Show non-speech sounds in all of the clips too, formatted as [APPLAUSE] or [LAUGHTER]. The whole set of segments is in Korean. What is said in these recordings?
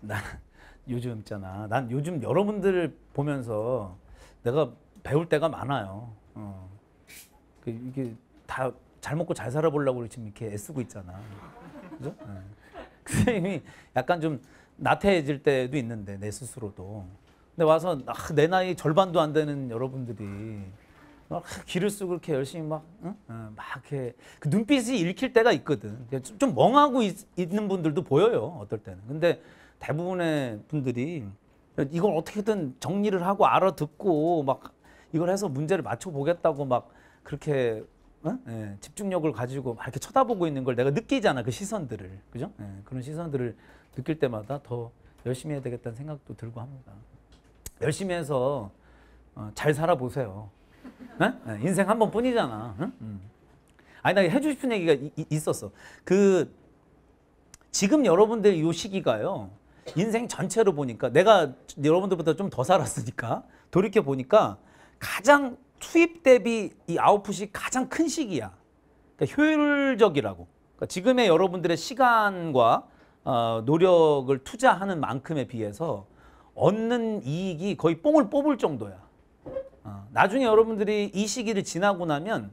난 [LAUGHS] 요즘 있잖아. 난 요즘 여러분들을 보면서 내가 배울 때가 많아요. 어. 그 이게 다 잘 먹고 잘 살아보려고 지금 이렇게 애쓰고 있잖아. 그죠? 네. [LAUGHS] 선생님이 약간 좀 나태해질 때도 있는데 내 스스로도. 근데 와서 아, 내 나이 절반도 안 되는 여러분들이 막 기를 쓰고 이렇게 열심히 막, 응? 어, 막 이렇게 그 눈빛이 읽힐 때가 있거든. 좀, 좀 멍하고 있, 는 분들도 보여요. 어떨 때는. 근데 대부분의 분들이 이걸 어떻게든 정리를 하고 알아듣고 막 이걸 해서 문제를 맞춰보겠다고 막 그렇게 어? 예, 집중력을 가지고 막 이렇게 쳐다보고 있는 걸 내가 느끼잖아 그 시선들을 그죠? 예, 그런 시선들을 느낄 때마다 더 열심히 해야 되겠다는 생각도 들고 합니다. 열심히 해서 어, 잘 살아보세요. 네? 네, 인생 한 번뿐이잖아. 응? 응. 음. 아니 나 해주고 싶은 얘기가 이, 있었어. 그 지금 여러분들 이 시기가요. 인생 전체로 보니까 내가 여러분들보다 좀 더 살았으니까 돌이켜 보니까 가장 투입 대비 이 아웃풋이 가장 큰 시기야. 그러니까 효율적이라고. 그러니까 지금의 여러분들의 시간과 어, 노력을 투자하는 만큼에 비해서 얻는 이익이 거의 뽕을 뽑을 정도야. 어, 나중에 여러분들이 이 시기를 지나고 나면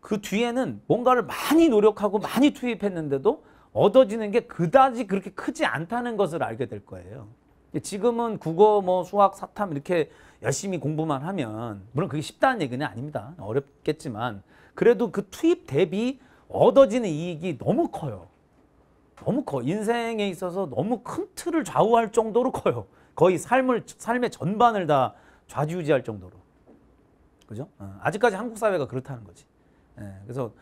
그 뒤에는 뭔가를 많이 노력하고 많이 투입했는데도 얻어지는 게 그다지 그렇게 크지 않다는 것을 알게 될 거예요. 지금은 국어, 뭐 수학, 사탐 이렇게 열심히 공부만 하면 물론 그게 쉽다는 얘기는 아닙니다. 어렵겠지만 그래도 그 투입 대비 얻어지는 이익이 너무 커요. 너무 커. 인생에 있어서 너무 큰 틀을 좌우할 정도로 커요. 거의 삶을 삶의 전반을 다 좌지우지할 정도로. 그죠? 어, 아직까지 한국 사회가 그렇다는 거지. 예, 그래서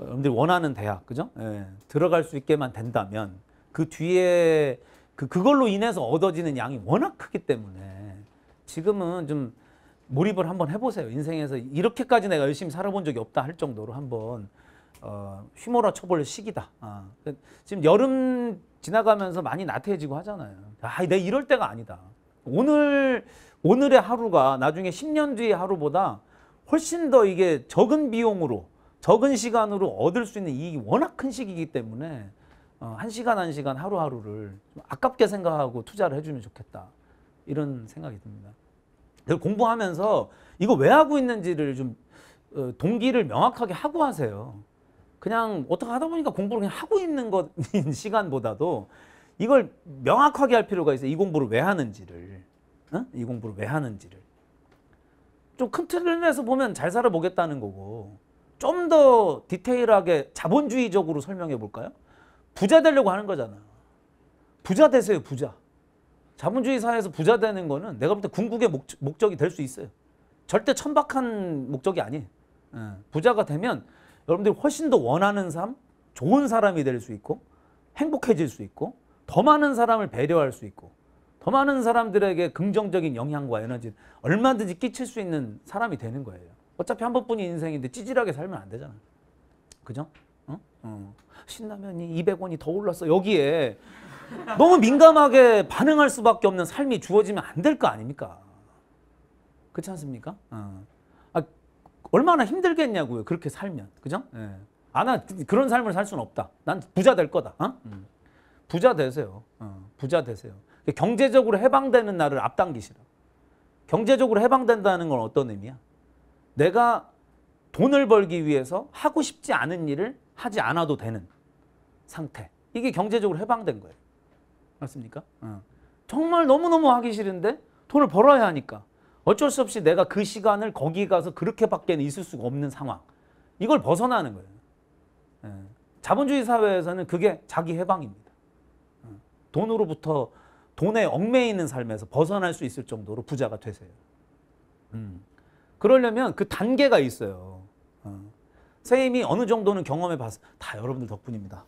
여러분들이 원하는 대학 그죠? 예, 들어갈 수 있게만 된다면 그 뒤에 그 그걸로 인해서 얻어지는 양이 워낙 크기 때문에 지금은 좀 몰입을 한번 해보세요. 인생에서 이렇게까지 내가 열심히 살아본 적이 없다 할 정도로 한번 어, 휘몰아 쳐볼 시기다. 아, 그 지금 여름 지나가면서 많이 나태해지고 하잖아요. 아, 내 이럴 때가 아니다. 오늘 오늘의 하루가 나중에 10년 뒤의 하루보다 훨씬 더 이게 적은 비용으로 적은 시간으로 얻을 수 있는 이익이 워낙 큰 시기이기 때문에 어, 한 시간 한 시간 하루하루를 아깝게 생각하고 투자를 해주면 좋겠다 이런 생각이 듭니다. 공부하면서 이거 왜 하고 있는지를 좀 어, 동기를 명확하게 하고 하세요. 그냥 어떻게 하다 보니까 공부를 그냥 하고 있는 것인 [LAUGHS] 시간보다도 이걸 명확하게 할 필요가 있어요. 이 공부를 왜 하는지를. 어? 이 공부를 왜 하는지를. 좀 큰 틀에서 보면 잘 살아보겠다는 거고 좀더 디테일하게 자본주의적으로 설명해 볼까요? 부자 되려고 하는 거잖아요. 부자 되세요, 부자. 자본주의 사회에서 부자 되는 거는 내가 볼 때 궁극의 목, 적이 될 수 있어요. 절대 천박한 목적이 아니에요. 예. 부자가 되면 여러분들이 훨씬 더 원하는 삶, 좋은 사람이 될 수 있고 행복해질 수 있고 더 많은 사람을 배려할 수 있고 더 많은 사람들에게 긍정적인 영향과 에너지 얼마든지 끼칠 수 있는 사람이 되는 거예요. 어차피 한 번뿐인 인생인데 찌질하게 살면 안 되잖아. 그죠? 어? 어. 신라면이 200원이 더 올랐어. 여기에 너무 민감하게 반응할 수밖에 없는 삶이 주어지면 안 될 거 아닙니까? 그렇지 않습니까? 어. 아, 얼마나 힘들겠냐고요. 그렇게 살면. 그죠? 예. 아, 나 그런 삶을 살 수는 없다. 난 부자 될 거다. 어? 음. 부자 되세요. 어, 부자 되세요. 경제적으로 해방되는 날을 앞당기시라. 경제적으로 해방된다는 건 어떤 의미야? 내가 돈을 벌기 위해서 하고 싶지 않은 일을 하지 않아도 되는 상태. 이게 경제적으로 해방된 거예요. 맞습니까? 어. 정말 너무너무 하기 싫은데 돈을 벌어야 하니까 어쩔 수 없이 내가 그 시간을 거기 가서 그렇게밖에 있을 수가 없는 상황. 이걸 벗어나는 거예요. 예. 자본주의 사회에서는 그게 자기 해방입니다. 어. 돈으로부터 돈에 얽매이는 삶에서 벗어날 수 있을 정도로 부자가 되세요. 음. 그러려면 그 단계가 있어요. 어. 선생님이 어느 정도는 경험해 봤어. 다 여러분들 덕분입니다.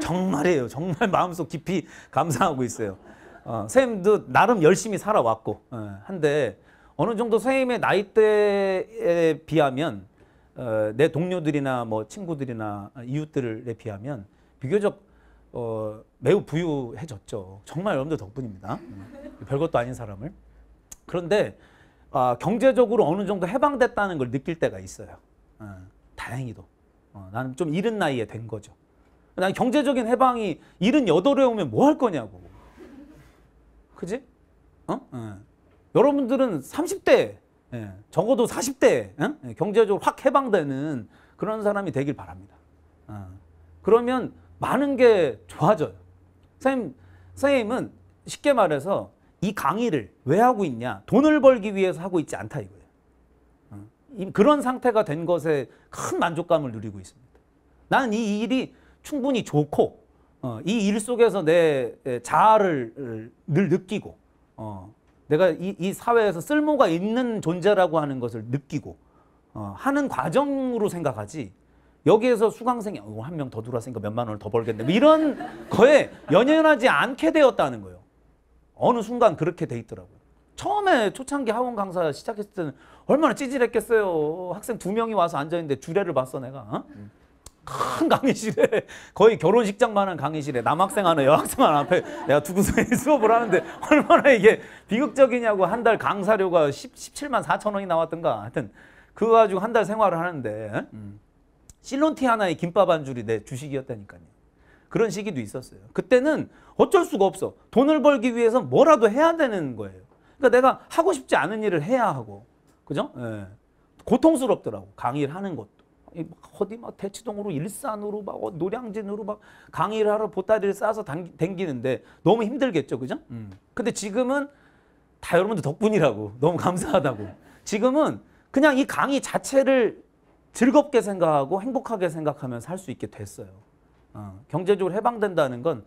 정말이에요. 정말 마음속 깊이 감사하고 있어요. 어, 선생님도 나름 열심히 살아왔고 어, 한데 어느 정도 선생님의 나이대에 비하면 어, 내 동료들이나 뭐 친구들이나 이웃들에 비하면 비교적 어, 매우 부유해졌죠. 정말 여러분들 덕분입니다. 음, 별것도 아닌 사람을. 그런데 어, 경제적으로 어느 정도 해방됐다는 걸 느낄 때가 있어요. 어, 다행히도. 어, 나는 좀 이른 나이에 된 거죠. 난 경제적인 해방이 이른 여덟에 오면 뭐 할 거냐고. 그지? 어? 어. 여러분들은 30대, 예, 적어도 40대 예? 경제적으로 확 해방되는 그런 사람이 되길 바랍니다. 어. 그러면 많은 게 좋아져요. 선생님, 선생님은 쉽게 말해서 이 강의를 왜 하고 있냐? 돈을 벌기 위해서 하고 있지 않다 이거예요. 어? 그런 상태가 된 것에 큰 만족감을 누리고 있습니다. 나는 이 일이 충분히 좋고 어, 이일 속에서 내 자아를 늘 느끼고 어, 내가 이, 사회에서 쓸모가 있는 존재라고 하는 것을 느끼고 하는 과정으로 생각하지 여기에서 수강생이 한 명 더 들어왔으니까 몇 만 원을 더 벌겠네 뭐 이런 거에 연연하지 않게 되었다는 거예요. 어느 순간 그렇게 돼 있더라고요. 처음에 초창기 학원 강사 시작했을 때는 얼마나 찌질했겠어요. 학생 두 명이 와서 앉아있는데 주례를 봤어 내가. 어? 큰 강의실에 거의 결혼식장만한 강의실에 남학생 하나 여학생 하나 앞에 내가 두고서 [LAUGHS] 수업을 하는데 얼마나 이게 비극적이냐고 한 달 강사료가 10, 17만 4천 원이 나왔던가 하여튼 그거 가지고 한 달 생활을 하는데 실론티 하나에 김밥 한 줄이 내 주식이었다니까요. 그런 시기도 있었어요. 그때는 어쩔 수가 없어. 돈을 벌기 위해서 뭐라도 해야 되는 거예요. 그러니까 내가 하고 싶지 않은 일을 해야 하고. 그죠? 예. 고통스럽더라고. 강의를 하는 것도. 어디 막 대치동으로 일산으로 막 어, 노량진으로 막 강의를 하러 보따리를 싸서 당기, 댕기는데 너무 힘들겠죠. 그죠? 음. 근데 지금은 다 여러분들 덕분이라고. [LAUGHS] 너무 감사하다고. 지금은 그냥 이 강의 자체를 즐겁게 생각하고 행복하게 생각하면서 할 수 있게 됐어요. 어. 경제적으로 해방된다는 건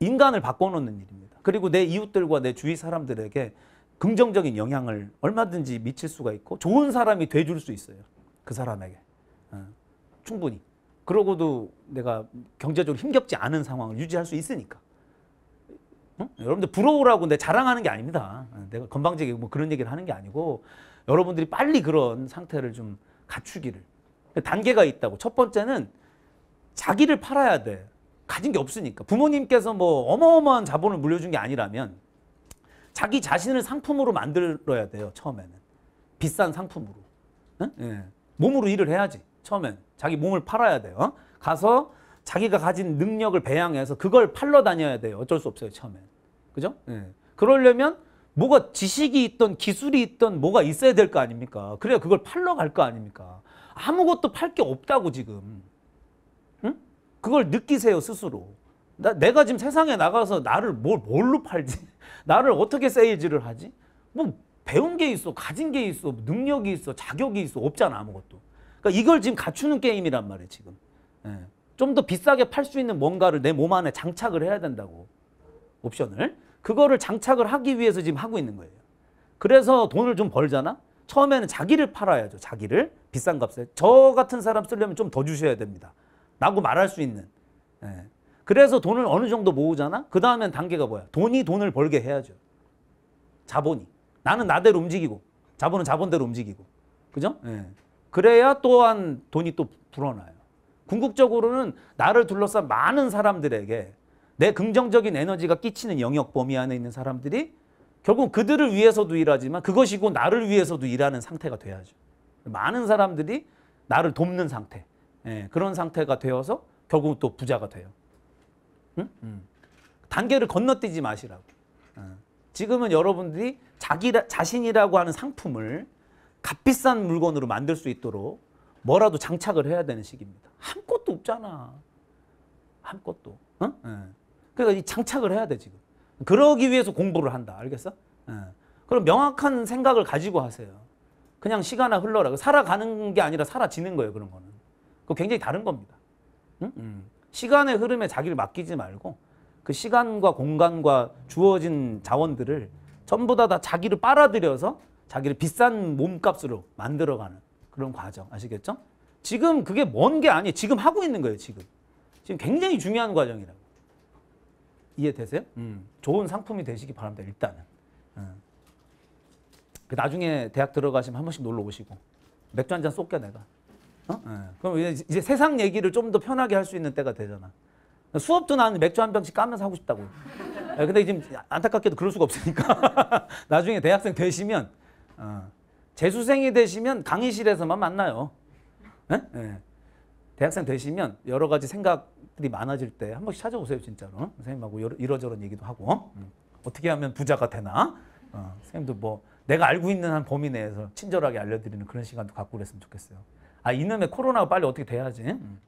인간을 바꿔놓는 일입니다. 그리고 내 이웃들과 내 주위 사람들에게 긍정적인 영향을 얼마든지 미칠 수가 있고 좋은 사람이 돼줄 수 있어요. 그 사람에게. 어, 충분히. 그러고도 내가 경제적으로 힘겹지 않은 상황을 유지할 수 있으니까. 응? 여러분들 부러우라고 내 자랑하는 게 아닙니다. 어, 내가 건방지게 뭐 그런 얘기를 하는 게 아니고 여러분들이 빨리 그런 상태를 좀 갖추기를. 단계가 있다고. 첫 번째는 자기를 팔아야 돼. 가진 게 없으니까 부모님께서 뭐 어마어마한 자본을 물려준 게 아니라면 자기 자신을 상품으로 만들어야 돼요 처음에는 비싼 상품으로 응? 예. 몸으로 일을 해야지 처음엔 자기 몸을 팔아야 돼요 어? 가서 자기가 가진 능력을 배양해서 그걸 팔러 다녀야 돼요 어쩔 수 없어요 처음엔 그죠? 예. 그러려면 뭐가 지식이 있던 기술이 있던 뭐가 있어야 될 거 아닙니까 그래야 그걸 팔러 갈 거 아닙니까 아무것도 팔 게 없다고 지금 그걸 느끼세요 스스로. 나, 내가 지금 세상에 나가서 나를 뭘, 뭘로 팔지? [LAUGHS] 나를 어떻게 세일즈를 하지? 뭐 배운 게 있어, 가진 게 있어, 능력이 있어, 자격이 있어, 없잖아 아무것도. 그러니까 이걸 지금 갖추는 게임이란 말이에요 지금. 예. 좀더 비싸게 팔 수 있는 뭔가를 내 몸 안에 장착을 해야 된다고 옵션을. 그거를 장착을 하기 위해서 지금 하고 있는 거예요. 그래서 돈을 좀 벌잖아? 처음에는 자기를 팔아야죠. 자기를. 비싼 값에. 저 같은 사람 쓰려면 좀 더 주셔야 됩니다. 라고 말할 수 있는. 예. 그래서 돈을 어느 정도 모으잖아? 그 다음엔 단계가 뭐야? 돈이 돈을 벌게 해야죠. 자본이. 나는 나대로 움직이고 자본은 자본대로 움직이고. 그죠? 예. 그래야 또한 돈이 또 불어나요. 궁극적으로는 나를 둘러싼 많은 사람들에게 내 긍정적인 에너지가 끼치는 영역 범위 안에 있는 사람들이 결국 그들을 위해서도 일하지만 그것이고 나를 위해서도 일하는 상태가 돼야죠. 많은 사람들이 나를 돕는 상태. 예, 그런 상태가 되어서 결국 은또 부자가 돼요. 응? 음. 단계를 건너뛰지 마시라고. 어. 지금은 여러분들이 자기 자신이라고 하는 상품을 값비싼 물건으로 만들 수 있도록 뭐라도 장착을 해야 되는 시기입니다. 아것도 없잖아. 아것도 응? 어? 응. 예. 그러니까 이 장착을 해야 돼 지금. 그러기 위해서 공부를 한다. 알겠어? 응. 예. 그럼 명확한 생각을 가지고 하세요. 그냥 시간아 흘러라. 살아가는 게 아니라 사라지는 거예요. 그런 거는. 그거 굉장히 다른 겁니다. 응? 음. 시간의 흐름에 자기를 맡기지 말고 그 시간과 공간과 주어진 자원들을 전부 다, 다 자기를 빨아들여서 자기를 비싼 몸값으로 만들어가는 그런 과정 아시겠죠? 지금 그게 먼 게 아니에요. 지금 하고 있는 거예요. 지금. 지금 굉장히 중요한 과정이라고. 이해되세요? 음. 좋은 상품이 되시기 바랍니다. 일단은. 음. 그 나중에 대학 들어가시면 한 번씩 놀러 오시고 맥주 한잔 쏠게 내가. 어? 네. 그럼 이제, 이제 세상 얘기를 좀 더 편하게 할 수 있는 때가 되잖아. 수업도 나는 맥주 한 병씩 까면서 하고 싶다고. 네, 근데 지금 안타깝게도 그럴 수가 없으니까 [LAUGHS] 나중에 대학생 되시면 어, 재수생이 되시면 강의실에서만 만나요. 네? 네. 대학생 되시면 여러 가지 생각들이 많아질 때 한 번씩 찾아보세요 진짜로 어? 선생님하고 여러, 이러저런 얘기도 하고 어? 음. 어떻게 하면 부자가 되나 어, 선생님도 뭐 내가 알고 있는 한 범위 내에서 친절하게 알려드리는 그런 시간도 갖고 그랬으면 좋겠어요. 아 이놈의 코로나가 빨리 어떻게 돼야지. 음.